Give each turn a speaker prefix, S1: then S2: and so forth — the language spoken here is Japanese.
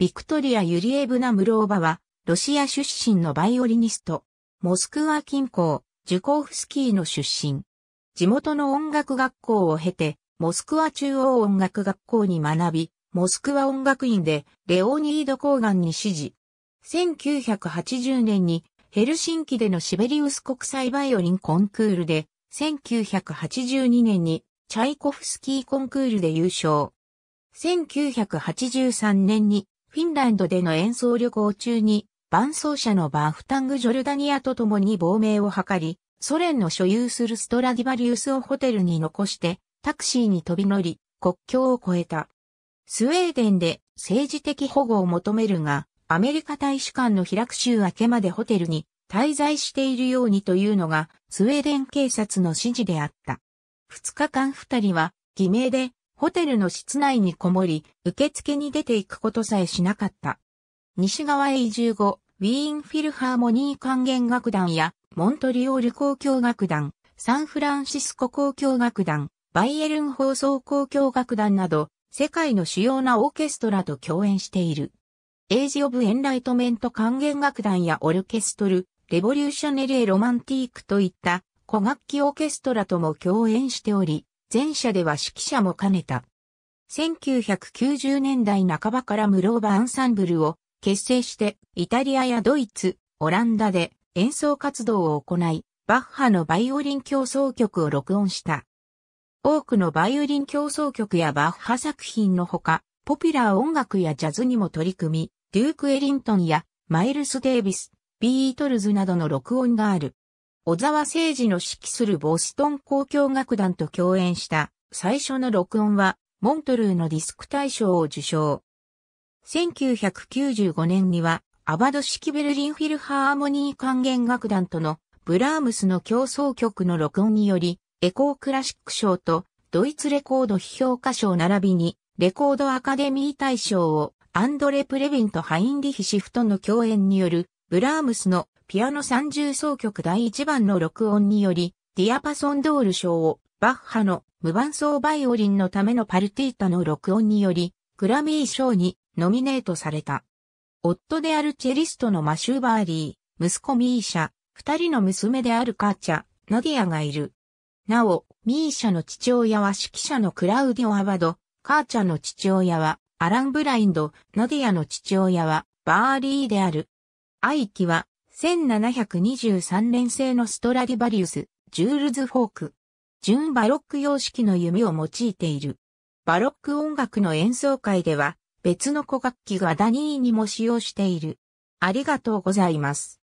S1: ビクトリア・ユリエブナ・ムローバは、ロシア出身のバイオリニスト、モスクワ近郊、ジュコーフスキーの出身。地元の音楽学校を経て、モスクワ中央音楽学校に学び、モスクワ音楽院でレオニード・コーガンに師事。1980年にヘルシンキでのシベリウス国際バイオリンコンクールで、1982年にチャイコフスキーコンクールで優勝。1983年にフィンランドでの演奏旅行中に、伴奏者のバーフタング・ジョルダニアと共に亡命を図り、ソ連の所有するストラディバリウスをホテルに残して、タクシーに飛び乗り、国境を越えた。スウェーデンで政治的保護を求めるが、アメリカ大使館の開く週明けまでホテルに滞在しているようにというのが、スウェーデン警察の指示であった。2日間2人は、偽名でホテルの室内にこもり、受付に出ていくことさえしなかった。西側へ移住後、ウィーンフィルハーモニー管弦楽団や、モントリオール交響楽団、サンフランシスコ交響楽団、バイエルン放送交響楽団など、世界の主要なオーケストラと共演している。エイジ・オブ・エンライトメント管弦楽団やオルケストル、レボリューショネル・エ・ロマンティークといった、小楽器オーケストラとも共演しており、前者では指揮者も兼ねた。1990年代半ばからムローバアンサンブルを結成してイタリアやドイツ、オランダで演奏活動を行い、バッハのバイオリン協奏曲を録音した。多くのバイオリン協奏曲やバッハ作品のほか、ポピュラー音楽やジャズにも取り組み、デューク・エリントンやマイルス・デービス、ビートルズなどの録音がある。小沢誠二の指揮するボストン交響楽団と共演した最初の録音は、モントルーのディスク大賞を受賞。1995年には、アバド式ベルリンフィルハーモニー管弦楽団とのブラームスの競争曲の録音により、エコークラシック賞とドイツレコード批評家賞並びに、レコードアカデミー大賞をアンドレ・プレヴィンとハインリヒ・シフトの共演によるブラームスのピアノ三重奏曲第1番の録音により、ディアパソンドール賞を、バッハの無伴奏バイオリンのためのパルティータの録音により、グラミー賞にノミネートされた。夫であるチェリストのマシューバーリー、息子ミーシャ、二人の娘であるカーチャ、ナディアがいる。なお、ミーシャの父親は指揮者のクラウディオ・アバド、カーチャの父親はアラン・ブラインド、ナディアの父親はバーリーである。は1723年製のストラディバリウス、ジュールズ・フォーク。純バロック様式の弓を用いている。バロック音楽の演奏会では別の古楽器がダニーにも使用している。ありがとうございます。